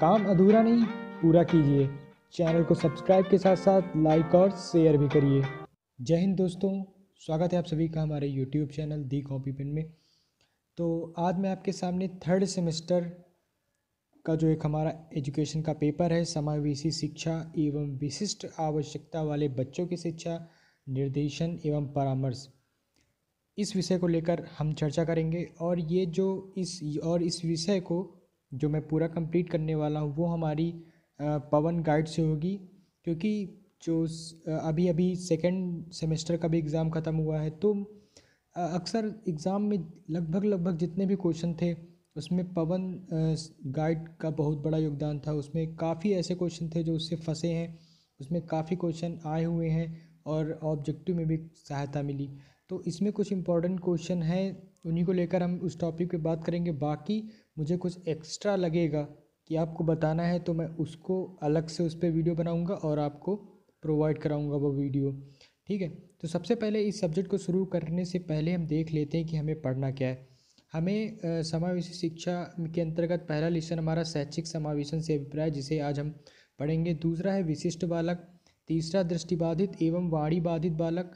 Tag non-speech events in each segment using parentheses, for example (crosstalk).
काम अधूरा नहीं पूरा कीजिए चैनल को सब्सक्राइब के साथ साथ लाइक और शेयर भी करिए जय हिंद दोस्तों स्वागत है आप सभी का हमारे YouTube channel the copy pin में तो आज मैं आपके सामने थर्ड सेमेस्टर का जो एक हमारा एजुकेशन का पेपर है समावेशी शिक्षा एवं विशिष्ट आवश्यकता वाले बच्चों की शिक्षा निर्देशन एवं परामर्श इस विषय को लेकर हम चर्चा करेंगे और ये जो इस और इस विषय को जो मैं पूरा कंप्लीट करने वाला हूँ वो हमारी पवन गाइड से होगी क्योंकि जो अभी अभी सेकेंड सेमेस्टर का भी एग्ज़ाम ख़त्म हुआ है तो अक्सर एग्ज़ाम में लगभग लगभग जितने भी क्वेश्चन थे उसमें पवन गाइड का बहुत बड़ा योगदान था उसमें काफ़ी ऐसे क्वेश्चन थे जो उससे फंसे हैं उसमें काफ़ी क्वेश्चन आए हुए हैं और ऑब्जेक्टिव में भी सहायता मिली तो इसमें कुछ इंपॉर्टेंट क्वेश्चन हैं उन्हीं को लेकर हम उस टॉपिक पे बात करेंगे बाकी मुझे कुछ एक्स्ट्रा लगेगा कि आपको बताना है तो मैं उसको अलग से उस पर वीडियो बनाऊँगा और आपको प्रोवाइड कराऊँगा वो वीडियो ठीक है तो सबसे पहले इस सब्जेक्ट को शुरू करने से पहले हम देख लेते हैं कि हमें पढ़ना क्या है हमें समावेशी शिक्षा के अंतर्गत पहला लेसन हमारा शैक्षिक समावेशन से अभिप्राय जिसे आज हम पढ़ेंगे दूसरा है विशिष्ट बालक तीसरा दृष्टिबाधित एवं वाणी बाधित बालक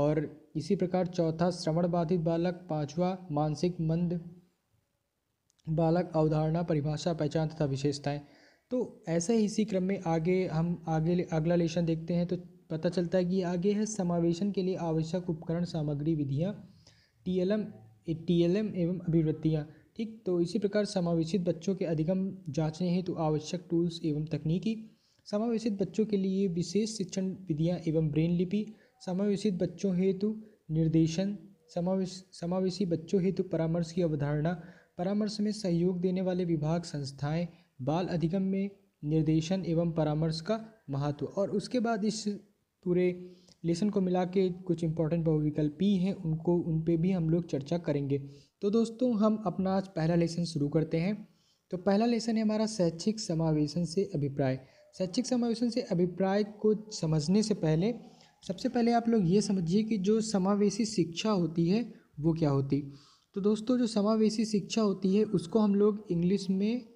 और इसी प्रकार चौथा श्रवण बाधित बालक पाँचवा मानसिक मंद बालक अवधारणा परिभाषा पहचान तथा विशेषताएँ तो ऐसे ही इसी क्रम में आगे हम आगे अगला लेशन देखते हैं तो पता चलता है कि आगे है समावेशन के लिए आवश्यक उपकरण सामग्री विधियाँ T L M T L M एवं अभिवृत्तियाँ ठीक तो इसी प्रकार समावेशित बच्चों के अधिगम जांचने हेतु तो आवश्यक टूल्स एवं तकनीकी समावेशित बच्चों के लिए विशेष शिक्षण विधियाँ एवं ब्रेन लिपि समावेशित बच्चों हेतु निर्देशन समावेश समावेशी बच्चों हेतु परामर्श की अवधारणा परामर्श में सहयोग देने वाले विभाग संस्थाएं बाल अधिगम में निर्देशन एवं परामर्श का महत्व और उसके बाद इस पूरे लेसन को मिला के कुछ इंपॉर्टेंट बहुविकल्पी हैं उनको उन पर भी हम लोग चर्चा करेंगे तो दोस्तों हम अपना आज पहला लेसन शुरू करते हैं तो पहला लेसन है हमारा शैक्षिक समावेशन से अभिप्राय शैक्षिक समावेशन से अभिप्राय को समझने से पहले सबसे पहले आप लोग ये समझिए कि जो समावेशी शिक्षा होती है वो क्या होती तो दोस्तों जो समावेशी शिक्षा होती है उसको हम लोग इंग्लिश में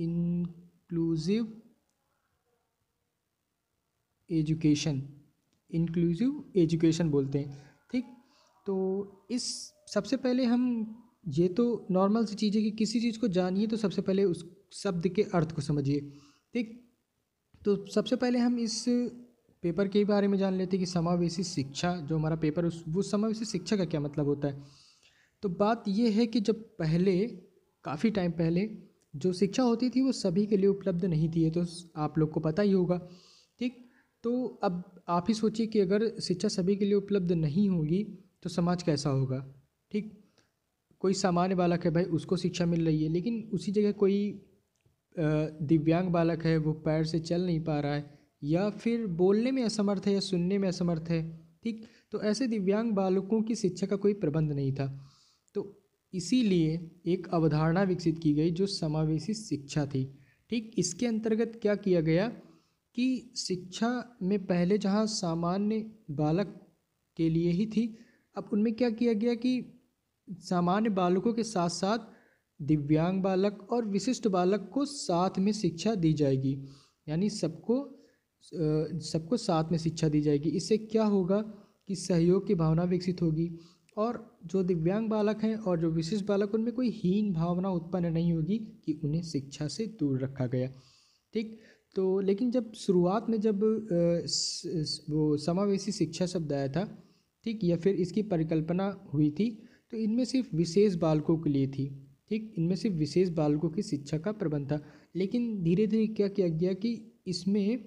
इंक्लूसिव एजुकेशन इंक्लूसिव एजुकेशन बोलते हैं ठीक तो इस सबसे पहले हम ये तो नॉर्मल सी चीज़ है कि किसी चीज़ को जानिए तो सबसे पहले उस शब्द के अर्थ को समझिए ठीक तो सबसे पहले हम इस पेपर के बारे में जान लेते हैं कि समावेशी शिक्षा जो हमारा पेपर उस वो समावेशी शिक्षा का क्या मतलब होता है तो बात यह है कि जब पहले काफ़ी टाइम पहले जो शिक्षा होती थी वो सभी के लिए उपलब्ध नहीं थी ये तो आप लोग को पता ही होगा ठीक तो अब आप ही सोचिए कि अगर शिक्षा सभी के लिए उपलब्ध नहीं होगी तो समाज कैसा होगा ठीक कोई सामान्य बालक है भाई उसको शिक्षा मिल रही है लेकिन उसी जगह कोई दिव्यांग बालक है वो पैर से चल नहीं पा रहा है या फिर बोलने में असमर्थ है या सुनने में असमर्थ है ठीक तो ऐसे दिव्यांग बालकों की शिक्षा का कोई प्रबंध नहीं था इसीलिए एक अवधारणा विकसित की गई जो समावेशी शिक्षा थी ठीक इसके अंतर्गत क्या किया गया कि शिक्षा में पहले जहाँ सामान्य बालक के लिए ही थी अब उनमें क्या किया गया कि सामान्य बालकों के साथ साथ दिव्यांग बालक और विशिष्ट बालक को साथ में शिक्षा दी जाएगी यानी सबको सबको साथ में शिक्षा दी जाएगी इससे क्या होगा कि सहयोग की भावना विकसित होगी और जो दिव्यांग बालक हैं और जो विशिष्ट बालक उनमें कोई हीन भावना उत्पन्न नहीं होगी कि उन्हें शिक्षा से दूर रखा गया ठीक तो लेकिन जब शुरुआत में जब वो समावेशी शिक्षा शब्द आया था ठीक या फिर इसकी परिकल्पना हुई थी तो इनमें सिर्फ विशेष बालकों के लिए थी ठीक इनमें सिर्फ विशेष बालकों की शिक्षा का प्रबंध था लेकिन धीरे धीरे क्या किया गया कि इसमें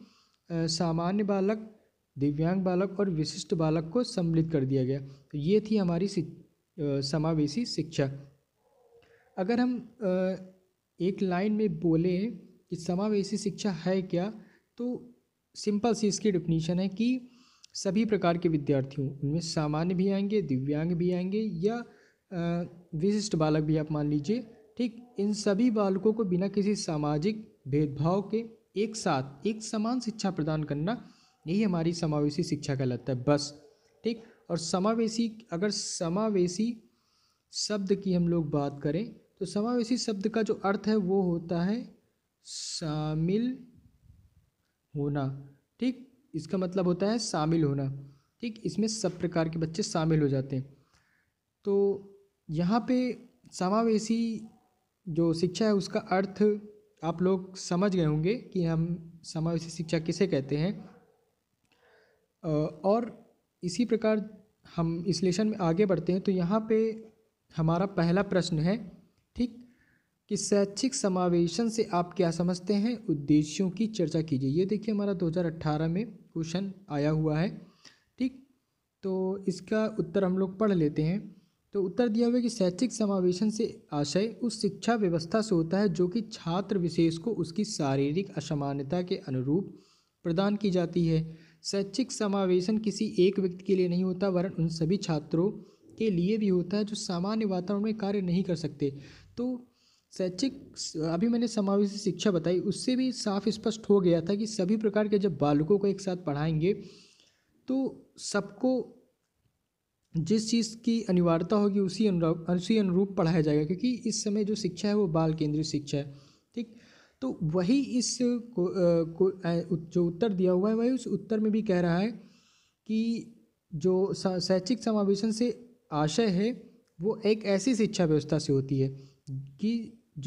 सामान्य बालक दिव्यांग बालक और विशिष्ट बालक को सम्मिलित कर दिया गया तो ये थी हमारी समावेशी शिक्षा अगर हम एक लाइन में बोले कि समावेशी शिक्षा है क्या तो सिंपल सी इसकी डिफिनीशन है कि सभी प्रकार के विद्यार्थियों उनमें सामान्य भी आएंगे दिव्यांग भी आएंगे या विशिष्ट बालक भी आप मान लीजिए ठीक इन सभी बालकों को बिना किसी सामाजिक भेदभाव के एक साथ एक समान शिक्षा प्रदान करना यही हमारी समावेशी शिक्षा का लगता है बस ठीक और समावेशी अगर समावेशी शब्द की हम लोग बात करें तो समावेशी शब्द का जो अर्थ है वो होता है शामिल होना ठीक इसका मतलब होता है शामिल होना ठीक इसमें सब प्रकार के बच्चे शामिल हो जाते हैं तो यहाँ पे समावेशी जो शिक्षा है उसका अर्थ आप लोग समझ गए होंगे कि हम समावेशी शिक्षा किसे कहते हैं और इसी प्रकार हम इस लेशन में आगे बढ़ते हैं तो यहाँ पे हमारा पहला प्रश्न है ठीक कि शैक्षिक समावेशन से आप क्या समझते हैं उद्देश्यों की चर्चा कीजिए ये देखिए हमारा 2018 में क्वेश्चन आया हुआ है ठीक तो इसका उत्तर हम लोग पढ़ लेते हैं तो उत्तर दिया हुआ है कि शैक्षिक समावेशन से आशय उस शिक्षा व्यवस्था से होता है जो कि छात्र विशेष को उसकी शारीरिक असमानता के अनुरूप प्रदान की जाती है शैक्षिक समावेशन किसी एक व्यक्ति के लिए नहीं होता वरन उन सभी छात्रों के लिए भी होता है जो सामान्य वातावरण में कार्य नहीं कर सकते तो शैक्षिक अभी मैंने समावेशी शिक्षा बताई उससे भी साफ स्पष्ट हो गया था कि सभी प्रकार के जब बालकों को एक साथ पढ़ाएंगे तो सबको जिस चीज़ की अनिवार्यता होगी उसी अनुरूप उसी अनुरूप पढ़ाया जाएगा क्योंकि इस समय जो शिक्षा है वो बाल केंद्रित शिक्षा है ठीक तो वही इस को, को, जो उत्तर दिया हुआ है वही उस उत्तर में भी कह रहा है कि जो शैक्षिक समावेशन से आशय है वो एक ऐसी शिक्षा व्यवस्था से होती है कि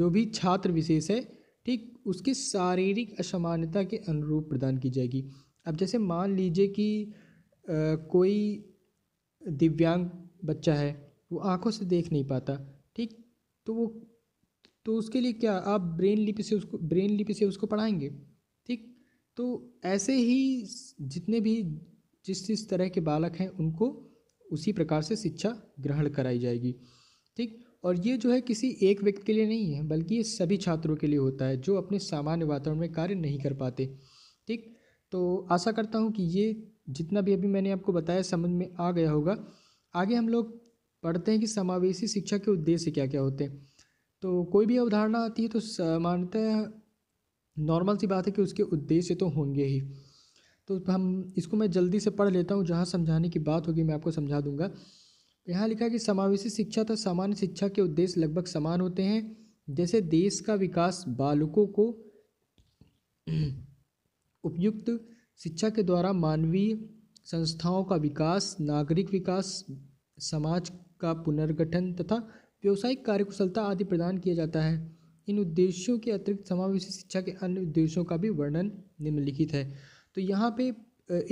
जो भी छात्र विशेष है ठीक उसकी शारीरिक असमानता के अनुरूप प्रदान की जाएगी अब जैसे मान लीजिए कि आ, कोई दिव्यांग बच्चा है वो आंखों से देख नहीं पाता ठीक तो वो तो उसके लिए क्या आप ब्रेन लिपि से उसको ब्रेन लिपि से उसको पढ़ाएंगे ठीक तो ऐसे ही जितने भी जिस जिस तरह के बालक हैं उनको उसी प्रकार से शिक्षा ग्रहण कराई जाएगी ठीक और ये जो है किसी एक व्यक्ति के लिए नहीं है बल्कि ये सभी छात्रों के लिए होता है जो अपने सामान्य वातावरण में कार्य नहीं कर पाते ठीक तो आशा करता हूँ कि ये जितना भी अभी मैंने आपको बताया समझ में आ गया होगा आगे हम लोग पढ़ते हैं कि समावेशी शिक्षा के उद्देश्य क्या क्या होते हैं तो कोई भी अवधारणा आती है तो सामान्यतः नॉर्मल सी बात है कि उसके उद्देश्य तो होंगे ही तो हम इसको मैं जल्दी से पढ़ लेता हूँ जहाँ समझाने की बात होगी मैं आपको समझा दूंगा यहाँ लिखा है कि समावेशी शिक्षा तथा सामान्य शिक्षा के उद्देश्य लगभग समान होते हैं जैसे देश का विकास बालकों को उपयुक्त शिक्षा के द्वारा मानवीय संस्थाओं का विकास नागरिक विकास समाज का पुनर्गठन तथा व्यावसायिक कार्यकुशलता आदि प्रदान किया जाता है इन उद्देश्यों के अतिरिक्त समावेशी शिक्षा के अन्य उद्देश्यों का भी वर्णन निम्नलिखित है तो यहाँ पे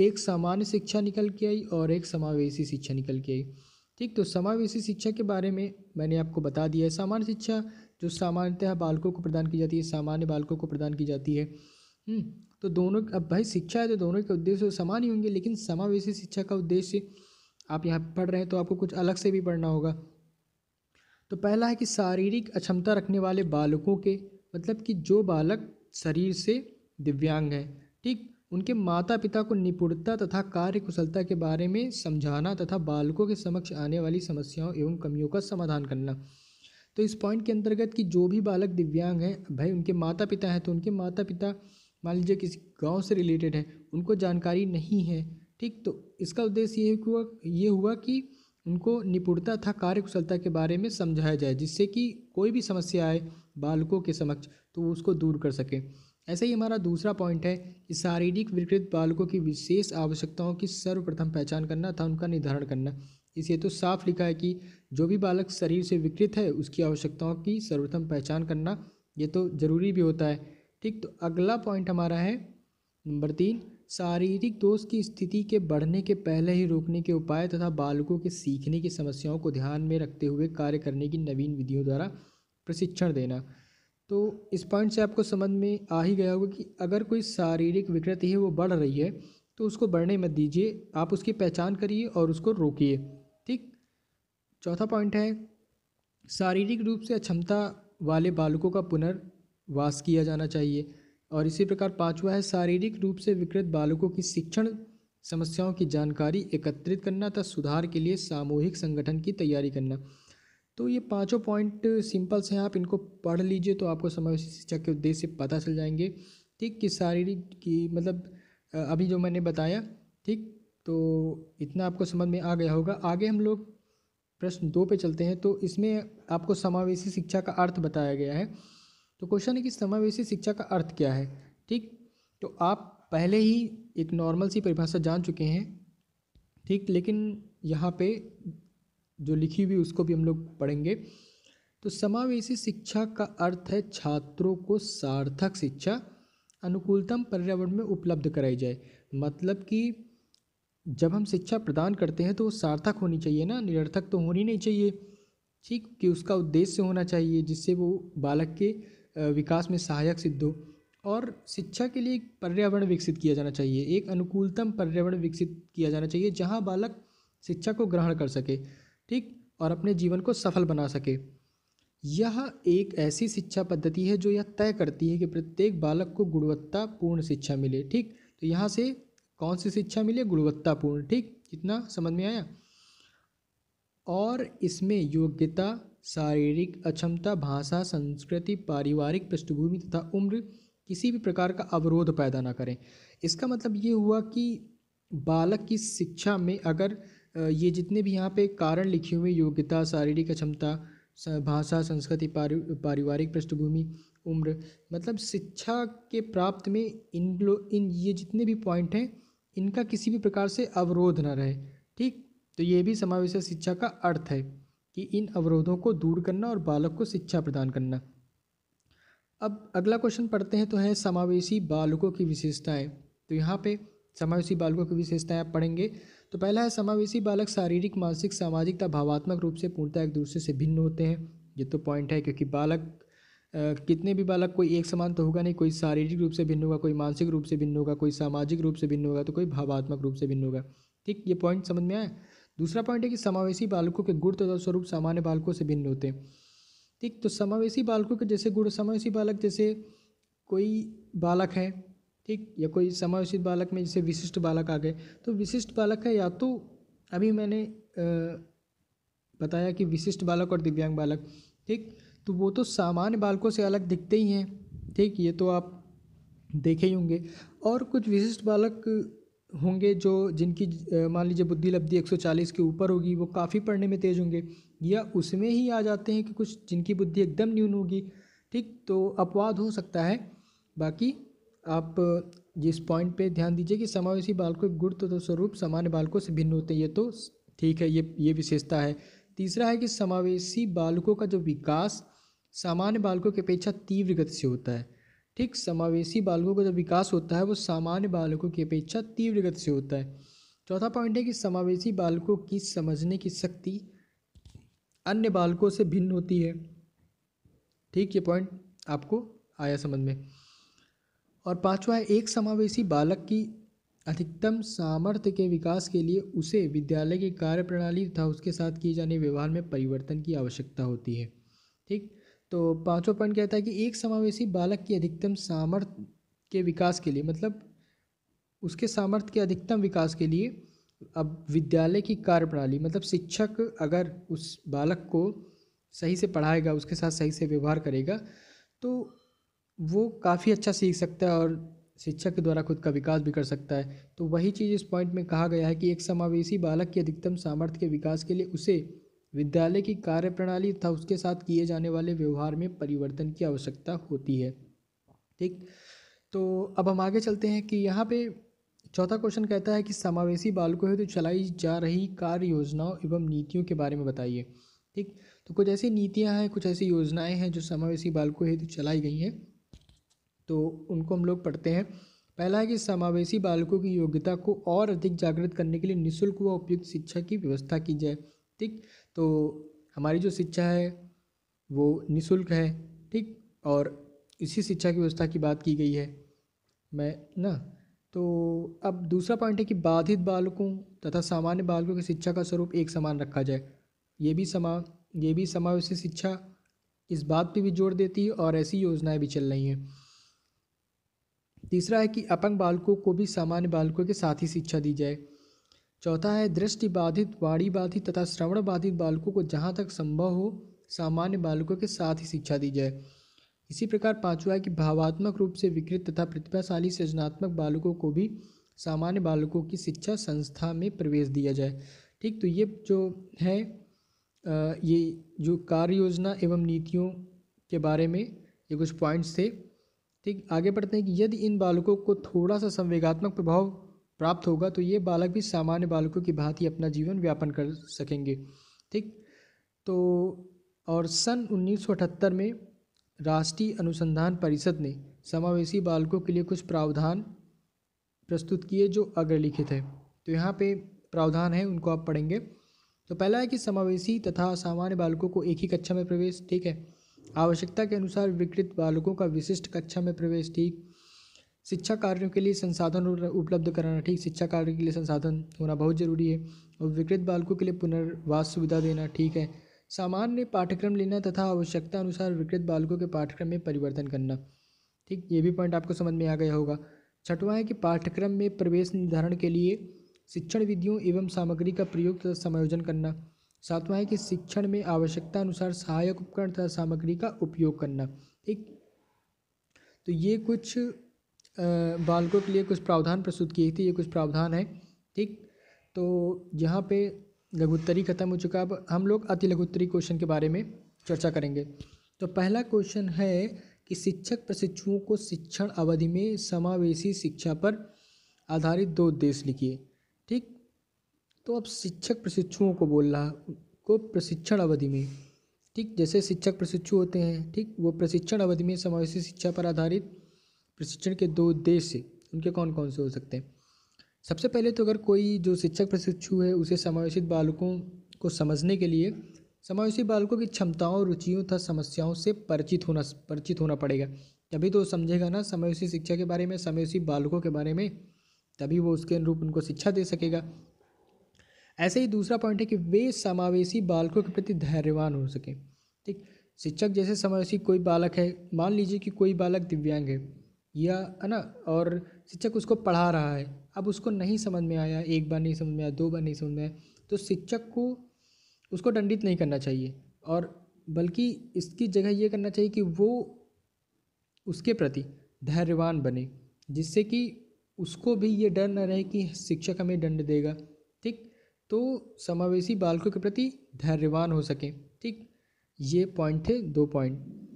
एक सामान्य शिक्षा निकल के आई और एक समावेशी शिक्षा निकल के आई ठीक तो समावेशी शिक्षा के बारे में मैंने आपको बता दिया है सामान्य शिक्षा जो सामान्यतः बालकों को प्रदान की जाती है सामान्य बालकों को प्रदान की जाती है हम्म, तो दोनों अब भाई शिक्षा है तो दोनों के उद्देश्य तो समान ही होंगे लेकिन समावेशी शिक्षा का उद्देश्य आप यहाँ पढ़ रहे हैं तो आपको कुछ अलग से भी पढ़ना होगा तो पहला है कि शारीरिक अक्षमता रखने वाले बालकों के मतलब कि जो बालक शरीर से दिव्यांग है ठीक उनके माता पिता को निपुणता तथा कार्य कुशलता के बारे में समझाना तथा बालकों के समक्ष आने वाली समस्याओं एवं कमियों का समाधान करना तो इस पॉइंट के अंतर्गत कि जो भी बालक दिव्यांग है भाई उनके माता पिता हैं तो उनके माता पिता मान लीजिए किसी गांव से रिलेटेड है उनको जानकारी नहीं है ठीक तो इसका उद्देश्य ये हुआ ये हुआ कि उनको निपुणता तथा कार्यकुशलता के बारे में समझाया जाए जिससे कि कोई भी समस्या आए बालकों के समक्ष तो वो उसको दूर कर सकें ऐसे ही हमारा दूसरा पॉइंट है कि शारीरिक विकृत बालकों की विशेष आवश्यकताओं की सर्वप्रथम पहचान करना तथा उनका निर्धारण करना इसे तो साफ लिखा है कि जो भी बालक शरीर से विकृत है उसकी आवश्यकताओं की सर्वप्रथम पहचान करना ये तो ज़रूरी भी होता है ठीक तो अगला पॉइंट हमारा है नंबर तीन शारीरिक दोष की स्थिति के बढ़ने के पहले ही रोकने के उपाय तथा बालकों के सीखने की समस्याओं को ध्यान में रखते हुए कार्य करने की नवीन विधियों द्वारा प्रशिक्षण देना तो इस पॉइंट से आपको समझ में आ ही गया होगा कि अगर कोई शारीरिक विकृति है वो बढ़ रही है तो उसको बढ़ने मत दीजिए आप उसकी पहचान करिए और उसको रोकिए ठीक चौथा पॉइंट है शारीरिक रूप से अक्षमता वाले बालकों का पुनर्वास किया जाना चाहिए और इसी प्रकार पांचवा है शारीरिक रूप से विकृत बालकों की शिक्षण समस्याओं की जानकारी एकत्रित करना तथा सुधार के लिए सामूहिक संगठन की तैयारी करना तो ये पांचों पॉइंट सिंपल से हैं आप इनको पढ़ लीजिए तो आपको समावेशी शिक्षा के उद्देश्य से पता चल जाएंगे ठीक कि शारीरिक की मतलब अभी जो मैंने बताया ठीक तो इतना आपको समझ में आ गया होगा आगे हम लोग प्रश्न दो पे चलते हैं तो इसमें आपको समावेशी शिक्षा का अर्थ बताया गया है तो क्वेश्चन है कि समावेशी शिक्षा का अर्थ क्या है ठीक तो आप पहले ही एक नॉर्मल सी परिभाषा जान चुके हैं ठीक लेकिन यहाँ पे जो लिखी हुई उसको भी हम लोग पढ़ेंगे तो समावेशी शिक्षा का अर्थ है छात्रों को सार्थक शिक्षा अनुकूलतम पर्यावरण में उपलब्ध कराई जाए मतलब कि जब हम शिक्षा प्रदान करते हैं तो वो सार्थक होनी चाहिए ना निरर्थक तो होनी नहीं चाहिए ठीक कि उसका उद्देश्य होना चाहिए जिससे वो बालक के विकास में सहायक सिद्ध हो और शिक्षा के लिए पर्यावरण विकसित किया जाना चाहिए एक अनुकूलतम पर्यावरण विकसित किया जाना चाहिए जहाँ बालक शिक्षा को ग्रहण कर सके ठीक और अपने जीवन को सफल बना सके यह एक ऐसी शिक्षा पद्धति है जो यह तय करती है कि प्रत्येक बालक को गुणवत्तापूर्ण शिक्षा मिले ठीक तो यहाँ से कौन सी शिक्षा मिले गुणवत्तापूर्ण ठीक इतना समझ में आया और इसमें योग्यता शारीरिक अक्षमता भाषा संस्कृति पारिवारिक पृष्ठभूमि तथा उम्र किसी भी प्रकार का अवरोध पैदा ना करें इसका मतलब ये हुआ कि बालक की शिक्षा में अगर ये जितने भी यहाँ पे कारण लिखे हुए योग्यता शारीरिक अक्षमता भाषा संस्कृति पारि पारिवारिक पृष्ठभूमि उम्र मतलब शिक्षा के प्राप्त में इन लो इन ये जितने भी पॉइंट हैं इनका किसी भी प्रकार से अवरोध ना रहे ठीक तो ये भी समावेश शिक्षा का अर्थ है कि इन अवरोधों को दूर करना और बालक को शिक्षा प्रदान करना अब अगला क्वेश्चन पढ़ते हैं तो है समावेशी बालकों की विशेषताएं तो यहाँ पे समावेशी बालकों की विशेषताएं आप पढ़ेंगे तो पहला है समावेशी बालक शारीरिक मानसिक सामाजिक तथा भावात्मक रूप से पूर्णतः एक दूसरे से भिन्न होते हैं ये तो पॉइंट है क्योंकि बालक कितने भी बालक कोई एक समान तो होगा नहीं कोई शारीरिक रूप से भिन्न होगा कोई मानसिक रूप से भिन्न होगा कोई सामाजिक रूप से भिन्न होगा तो कोई भावात्मक रूप से भिन्न होगा ठीक ये पॉइंट समझ में आया दूसरा पॉइंट है कि समावेशी बालकों के गुण तथा स्वरूप सामान्य बालकों से भिन्न होते हैं ठीक तो समावेशी बालकों के जैसे गुण समावेशी बालक जैसे कोई बालक है ठीक या कोई समावेशित बालक में जैसे विशिष्ट बालक आ गए तो विशिष्ट बालक है या तो अभी मैंने बताया कि विशिष्ट बालक और दिव्यांग बालक ठीक तो वो तो सामान्य बालकों से अलग दिखते ही हैं ठीक ये तो आप देखे ही होंगे और कुछ विशिष्ट बालक होंगे जो जिनकी मान लीजिए बुद्धि लब्धि 140 के ऊपर होगी वो काफ़ी पढ़ने में तेज़ होंगे या उसमें ही आ जाते हैं कि कुछ जिनकी बुद्धि एकदम न्यून होगी ठीक तो अपवाद हो सकता है बाकी आप जिस पॉइंट पे ध्यान दीजिए कि समावेशी बालकों के गुण तो स्वरूप सामान्य बालकों से भिन्न होते हैं ये तो ठीक है ये ये विशेषता है तीसरा है कि समावेशी बालकों का जो विकास सामान्य बालकों की अपेक्षा तीव्र गति से होता है ठीक समावेशी बालकों का जब विकास होता है वो सामान्य बालकों की अपेक्षा तीव्र गति से होता है चौथा पॉइंट है कि समावेशी बालकों की समझने की शक्ति अन्य बालकों से भिन्न होती है ठीक ये पॉइंट आपको आया समझ में और पांचवा है एक समावेशी बालक की अधिकतम सामर्थ्य के विकास के लिए उसे विद्यालय की कार्यप्रणाली तथा उसके साथ किए जाने व्यवहार में परिवर्तन की आवश्यकता होती है ठीक तो पाँचवा पॉइंट कहता है कि एक समावेशी बालक की अधिकतम सामर्थ्य के विकास के लिए मतलब उसके सामर्थ्य के अधिकतम विकास के लिए अब विद्यालय की कार्यप्रणाली मतलब शिक्षक अगर उस बालक को सही से पढ़ाएगा उसके साथ सही से व्यवहार करेगा तो वो काफ़ी अच्छा सीख सकता है और शिक्षक के द्वारा खुद का विकास भी कर सकता है तो वही चीज़ इस पॉइंट में कहा गया है कि एक समावेशी बालक की अधिकतम सामर्थ्य के विकास के लिए उसे विद्यालय की कार्यप्रणाली तथा उसके साथ किए जाने वाले व्यवहार में परिवर्तन की आवश्यकता होती है ठीक तो अब हम आगे चलते हैं कि यहाँ पे चौथा क्वेश्चन कहता है कि समावेशी बालकों हेतु तो चलाई जा रही कार्य योजनाओं एवं नीतियों के बारे में बताइए ठीक तो कुछ ऐसी नीतियाँ हैं कुछ ऐसी योजनाएँ हैं जो समावेशी बालकों हेतु तो चलाई गई हैं तो उनको हम लोग पढ़ते हैं पहला है कि समावेशी बालकों की योग्यता को और अधिक जागृत करने के लिए निःशुल्क व उपयुक्त शिक्षा की व्यवस्था की जाए ठीक तो हमारी जो शिक्षा है वो निःशुल्क है ठीक और इसी शिक्षा की व्यवस्था की बात की गई है मैं ना तो अब दूसरा पॉइंट है कि बाधित बालकों तथा सामान्य बालकों की शिक्षा का स्वरूप एक समान रखा जाए ये भी समा ये भी समावेशी शिक्षा इस बात पे भी जोर देती है और ऐसी योजनाएं भी चल रही हैं तीसरा है कि अपंग बालकों को भी सामान्य बालकों के साथ ही शिक्षा दी जाए चौथा है दृष्टि बाधित वाणी बाधित तथा श्रवण बाधित बालकों को जहाँ तक संभव हो सामान्य बालकों के साथ ही शिक्षा दी जाए इसी प्रकार पांचवा है कि भावात्मक रूप से विकृत तथा प्रतिभाशाली सृजनात्मक बालकों को भी सामान्य बालकों की शिक्षा संस्था में प्रवेश दिया जाए ठीक तो ये जो है ये जो कार्य योजना एवं नीतियों के बारे में ये कुछ पॉइंट्स थे ठीक आगे बढ़ते हैं कि यदि इन बालकों को थोड़ा सा संवेगात्मक प्रभाव प्राप्त होगा तो ये बालक भी सामान्य बालकों की भांति अपना जीवन व्यापन कर सकेंगे ठीक तो और सन 1978 में राष्ट्रीय अनुसंधान परिषद ने समावेशी बालकों के लिए कुछ प्रावधान प्रस्तुत किए जो अग्रलिखित है तो यहाँ पे प्रावधान है उनको आप पढ़ेंगे तो पहला है कि समावेशी तथा सामान्य बालकों को एक ही कक्षा में प्रवेश ठीक है आवश्यकता के अनुसार विकृत बालकों का विशिष्ट कक्षा में प्रवेश ठीक शिक्षा कार्यों के लिए संसाधन उपलब्ध कराना ठीक शिक्षा कार्य के लिए संसाधन होना बहुत ज़रूरी है और विकृत बालकों के लिए पुनर्वास सुविधा देना ठीक है सामान्य पाठ्यक्रम लेना तथा आवश्यकता अनुसार विकृत बालकों के पाठ्यक्रम में परिवर्तन करना ठीक ये भी पॉइंट आपको समझ में आ गया होगा छठवां है कि पाठ्यक्रम में प्रवेश निर्धारण के लिए शिक्षण विधियों एवं सामग्री का प्रयोग तथा समायोजन करना सातवां है कि शिक्षण में आवश्यकता अनुसार सहायक उपकरण तथा सामग्री का उपयोग करना ठीक तो ये कुछ बालकों के लिए कुछ प्रावधान प्रस्तुत किए थे ये कुछ प्रावधान है ठीक तो यहाँ पे लघुत्तरी खत्म हो चुका अब हम लोग अति लघुत्तरी क्वेश्चन के बारे में चर्चा करेंगे तो पहला क्वेश्चन है कि शिक्षक प्रशिक्षुओं को शिक्षण अवधि में समावेशी शिक्षा पर आधारित दो उद्देश्य लिखिए ठीक तो अब शिक्षक प्रशिक्षुओं को बोल रहा को प्रशिक्षण अवधि में ठीक जैसे शिक्षक प्रशिक्षु होते हैं ठीक वो प्रशिक्षण अवधि में समावेशी शिक्षा पर आधारित प्रशिक्षण के दो उद्देश्य उनके कौन कौन से हो सकते हैं सबसे पहले तो अगर कोई जो शिक्षक प्रशिक्षु है उसे समावेशित बालकों को समझने के लिए समावेशी बालकों की क्षमताओं रुचियों तथा समस्याओं से परिचित होना परिचित होना पड़ेगा तभी तो समझेगा ना समावेशी शिक्षा के बारे में समावेशी बालकों के बारे में तभी वो उसके अनुरूप उनको शिक्षा दे सकेगा ऐसे ही दूसरा पॉइंट है कि वे समावेशी बालकों के प्रति धैर्यवान हो सकें ठीक शिक्षक जैसे समावेशी कोई बालक है मान लीजिए कि कोई बालक दिव्यांग है या है ना और शिक्षक उसको पढ़ा रहा है अब उसको नहीं समझ में आया एक बार नहीं समझ में आया दो बार नहीं समझ में आया तो शिक्षक को उसको दंडित नहीं करना चाहिए और बल्कि इसकी जगह ये करना चाहिए कि वो उसके प्रति धैर्यवान बने जिससे कि उसको भी ये डर न रहे कि शिक्षक हमें दंड देगा ठीक तो समावेशी बालकों के प्रति धैर्यवान हो सकें ठीक ये पॉइंट थे दो पॉइंट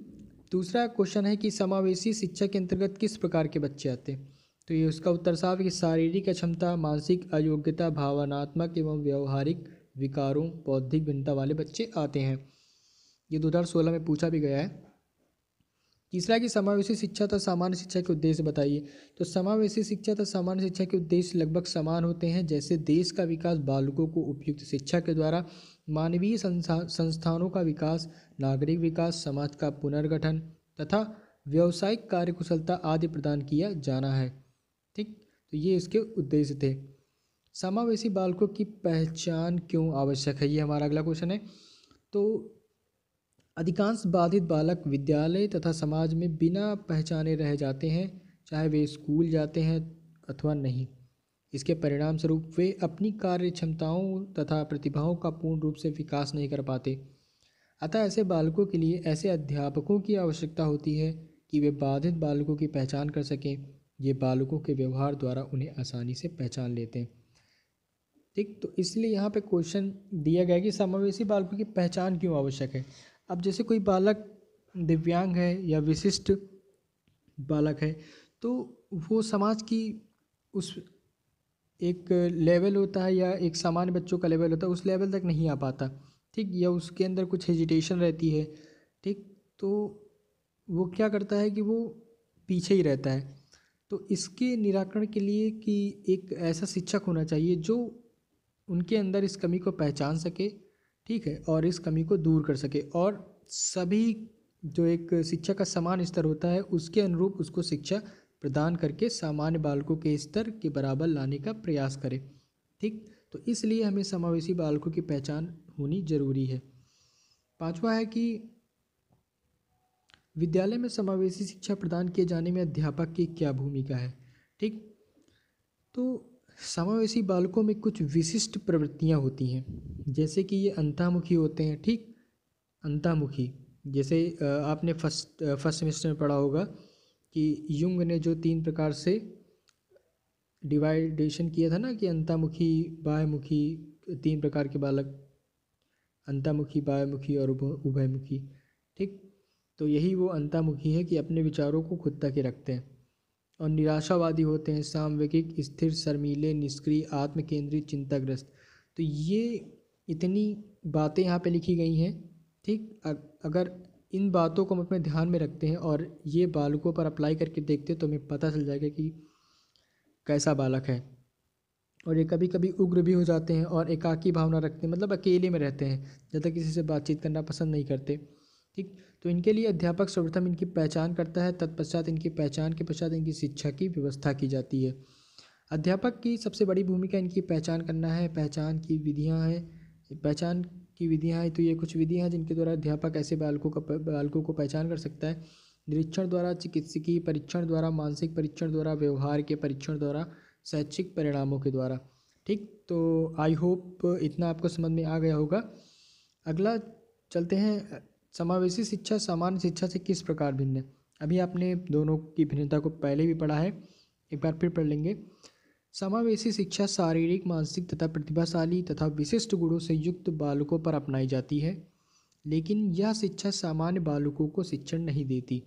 दूसरा क्वेश्चन है कि समावेशी शिक्षा के अंतर्गत किस प्रकार के बच्चे आते हैं तो ये उसका उत्तर साफ है कि शारीरिक अक्षमता मानसिक अयोग्यता भावनात्मक एवं व्यवहारिक विकारों बौद्धिक भिन्नता वाले बच्चे आते हैं ये दो हजार सोलह में पूछा भी गया है तीसरा कि समावेशी शिक्षा तथा सामान्य शिक्षा के उद्देश्य बताइए तो समावेशी शिक्षा तथा सामान्य शिक्षा के उद्देश्य लगभग समान होते हैं जैसे देश का विकास बालकों को उपयुक्त शिक्षा के द्वारा मानवीय संस्थानों का विकास नागरिक विकास समाज का पुनर्गठन तथा व्यावसायिक कार्यकुशलता आदि प्रदान किया जाना है ठीक तो ये इसके उद्देश्य थे समावेशी बालकों की पहचान क्यों आवश्यक है ये हमारा अगला क्वेश्चन है तो अधिकांश बाधित बालक विद्यालय तथा समाज में बिना पहचाने रह जाते हैं चाहे वे स्कूल जाते हैं अथवा नहीं इसके परिणाम स्वरूप वे अपनी कार्य क्षमताओं तथा प्रतिभाओं का पूर्ण रूप से विकास नहीं कर पाते अतः ऐसे बालकों के लिए ऐसे अध्यापकों की आवश्यकता होती है कि वे बाधित बालकों की पहचान कर सकें ये बालकों के व्यवहार द्वारा उन्हें आसानी से पहचान लेते हैं ठीक तो इसलिए यहाँ पे क्वेश्चन दिया गया कि समावेशी बालकों की पहचान क्यों आवश्यक है अब जैसे कोई बालक दिव्यांग है या विशिष्ट बालक है तो वो समाज की उस एक लेवल होता है या एक सामान्य बच्चों का लेवल होता है उस लेवल तक नहीं आ पाता ठीक या उसके अंदर कुछ हेजिटेशन रहती है ठीक तो वो क्या करता है कि वो पीछे ही रहता है तो इसके निराकरण के लिए कि एक ऐसा शिक्षक होना चाहिए जो उनके अंदर इस कमी को पहचान सके ठीक है और इस कमी को दूर कर सके और सभी जो एक शिक्षा का समान स्तर होता है उसके अनुरूप उसको शिक्षा प्रदान करके सामान्य बालकों के स्तर के बराबर लाने का प्रयास करें ठीक तो इसलिए हमें समावेशी बालकों की पहचान होनी जरूरी है पांचवा है कि विद्यालय में समावेशी शिक्षा प्रदान किए जाने में अध्यापक की क्या भूमिका है ठीक तो समावेशी बालकों में कुछ विशिष्ट प्रवृत्तियां होती हैं जैसे कि ये अंतामुखी होते हैं ठीक अंतामुखी जैसे आपने फर्स्ट फर्स्ट सेमेस्टर में पढ़ा होगा कि युंग ने जो तीन प्रकार से डिवाइडेशन किया था ना कि अंतामुखी बाह्यमुखी तीन प्रकार के बालक अंतामुखी बाह्यमुखी और उभयमुखी ठीक तो यही वो अंतामुखी है कि अपने विचारों को खुद तक ही रखते हैं और निराशावादी होते हैं सामविकिक स्थिर शर्मीले निष्क्रिय आत्म केंद्रित चिंताग्रस्त तो ये इतनी बातें यहाँ पे लिखी गई हैं ठीक अगर इन बातों को हम अपने ध्यान में रखते हैं और ये बालकों पर अप्लाई करके देखते हैं तो हमें पता चल जाएगा कि कैसा बालक है और ये कभी कभी उग्र भी हो जाते हैं और एकाकी भावना रखते हैं मतलब अकेले में रहते हैं ज़्यादा किसी से बातचीत करना पसंद नहीं करते ठीक तो इनके लिए अध्यापक सर्वप्रथम इनकी पहचान करता है तत्पश्चात इनकी पहचान के पश्चात इनकी शिक्षा की व्यवस्था की जाती है अध्यापक की सबसे बड़ी भूमिका इनकी पहचान करना है पहचान की विधियाँ हैं पहचान की विधियाँ हैं तो ये कुछ विधियाँ हैं जिनके द्वारा अध्यापक ऐसे बालकों का बालकों को पहचान कर सकता है निरीक्षण द्वारा चिकित्सकीय परीक्षण द्वारा मानसिक परीक्षण द्वारा व्यवहार के परीक्षण द्वारा शैक्षिक परिणामों के द्वारा ठीक तो आई होप इतना आपको समझ में आ गया होगा अगला चलते हैं समावेशी शिक्षा सामान्य शिक्षा से किस प्रकार भिन्न है अभी आपने दोनों की भिन्नता को पहले भी पढ़ा है एक बार फिर पढ़ लेंगे समावेशी शिक्षा शारीरिक मानसिक तथा प्रतिभाशाली तथा विशिष्ट गुणों से युक्त बालकों पर अपनाई जाती है लेकिन यह शिक्षा सामान्य बालकों को शिक्षण नहीं देती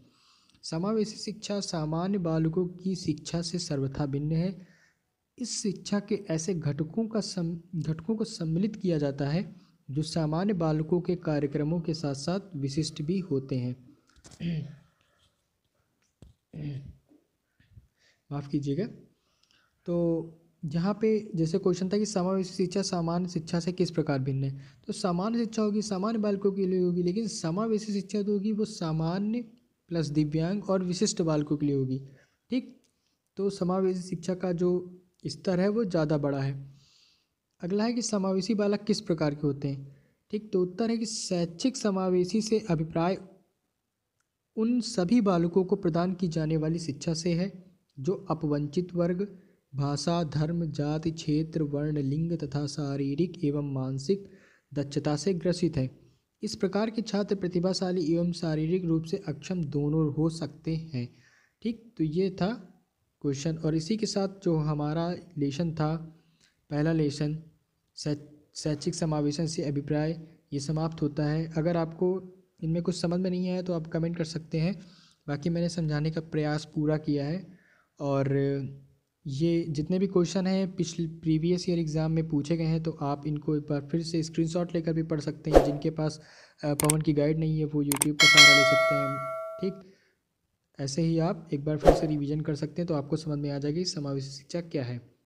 समावेशी शिक्षा सामान्य बालकों की शिक्षा से सर्वथा भिन्न है इस शिक्षा के ऐसे घटकों का सम घटकों को सम्मिलित किया जाता है जो सामान्य बालकों के कार्यक्रमों के साथ साथ विशिष्ट भी होते हैं (clears throat) माफ़ कीजिएगा तो यहाँ पे जैसे क्वेश्चन था कि समावेशी शिक्षा सामान्य शिक्षा से किस प्रकार भिन्न है तो सामान्य शिक्षा होगी सामान्य बालकों के लिए होगी लेकिन समावेशी शिक्षा जो होगी वो सामान्य प्लस दिव्यांग और विशिष्ट बालकों के लिए होगी ठीक तो समावेशी शिक्षा का जो स्तर है वो ज़्यादा बड़ा है अगला है कि समावेशी बालक किस प्रकार के होते हैं ठीक तो उत्तर है कि शैक्षिक समावेशी से अभिप्राय उन सभी बालकों को प्रदान की जाने वाली शिक्षा से है जो अपवंचित वर्ग भाषा धर्म जाति क्षेत्र वर्ण लिंग तथा शारीरिक एवं मानसिक दक्षता से ग्रसित है इस प्रकार के छात्र प्रतिभाशाली एवं शारीरिक रूप से अक्षम दोनों हो सकते हैं ठीक तो ये था क्वेश्चन और इसी के साथ जो हमारा लेसन था पहला लेसन शैक्षिक समावेशन से अभिप्राय ये समाप्त होता है अगर आपको इनमें कुछ समझ में नहीं आया तो आप कमेंट कर सकते हैं बाकी मैंने समझाने का प्रयास पूरा किया है और ये जितने भी क्वेश्चन हैं पिछले प्रीवियस ईयर एग्ज़ाम में पूछे गए हैं तो आप इनको एक बार फिर से स्क्रीनशॉट लेकर भी पढ़ सकते हैं जिनके पास पवन की गाइड नहीं है वो यूट्यूब का सहारा ले सकते हैं ठीक ऐसे ही आप एक बार फिर से रिवीजन कर सकते हैं तो आपको समझ में आ जाएगी समावेशी शिक्षा क्या है